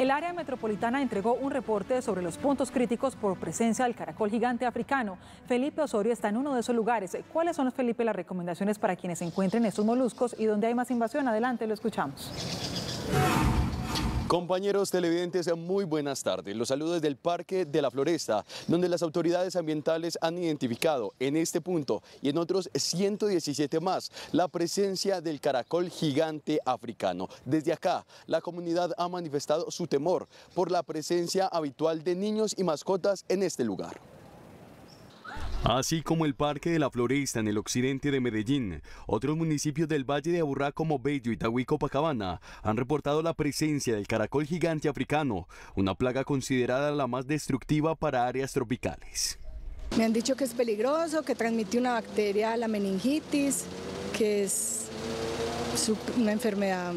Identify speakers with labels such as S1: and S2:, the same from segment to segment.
S1: El área metropolitana entregó un reporte sobre los puntos críticos por presencia del caracol gigante africano. Felipe Osorio está en uno de esos lugares. ¿Cuáles son, Felipe, las recomendaciones para quienes encuentren estos moluscos y dónde hay más invasión? Adelante, lo escuchamos.
S2: Compañeros televidentes, muy buenas tardes. Los saludos desde el Parque de la Floresta, donde las autoridades ambientales han identificado en este punto y en otros 117 más la presencia del caracol gigante africano. Desde acá, la comunidad ha manifestado su temor por la presencia habitual de niños y mascotas en este lugar. Así como el Parque de la Floresta en el occidente de Medellín, otros municipios del Valle de Aburrá como Bello, y Tahuí Copacabana han reportado la presencia del caracol gigante africano, una plaga considerada la más destructiva para áreas tropicales.
S1: Me han dicho que es peligroso, que transmite una bacteria, la meningitis, que es una enfermedad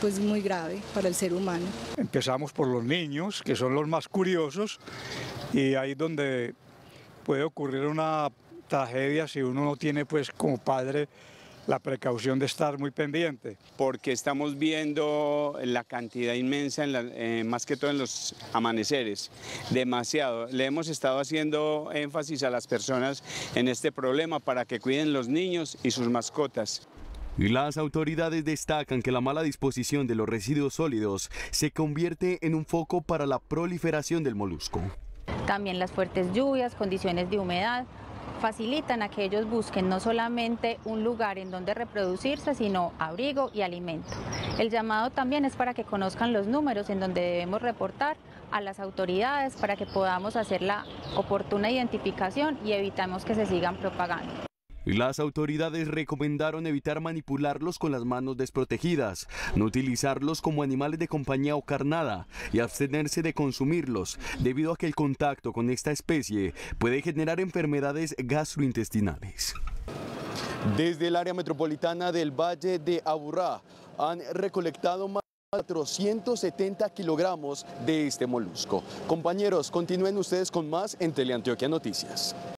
S1: pues muy grave para el ser humano.
S3: Empezamos por los niños, que son los más curiosos, y ahí donde puede ocurrir una tragedia si uno no tiene pues como padre la precaución de estar muy pendiente. Porque estamos viendo la cantidad inmensa, en eh, más que todo en los amaneceres, demasiado. Le hemos estado haciendo énfasis a las personas en este problema para que cuiden los niños y sus mascotas.
S2: las autoridades destacan que la mala disposición de los residuos sólidos se convierte en un foco para la proliferación del molusco.
S1: También las fuertes lluvias, condiciones de humedad, facilitan a que ellos busquen no solamente un lugar en donde reproducirse, sino abrigo y alimento. El llamado también es para que conozcan los números en donde debemos reportar a las autoridades para que podamos hacer la oportuna identificación y evitamos que se sigan propagando.
S2: Las autoridades recomendaron evitar manipularlos con las manos desprotegidas, no utilizarlos como animales de compañía o carnada y abstenerse de consumirlos, debido a que el contacto con esta especie puede generar enfermedades gastrointestinales. Desde el área metropolitana del Valle de Aburrá han recolectado más de 470 kilogramos de este molusco. Compañeros, continúen ustedes con más en Teleantioquia Noticias.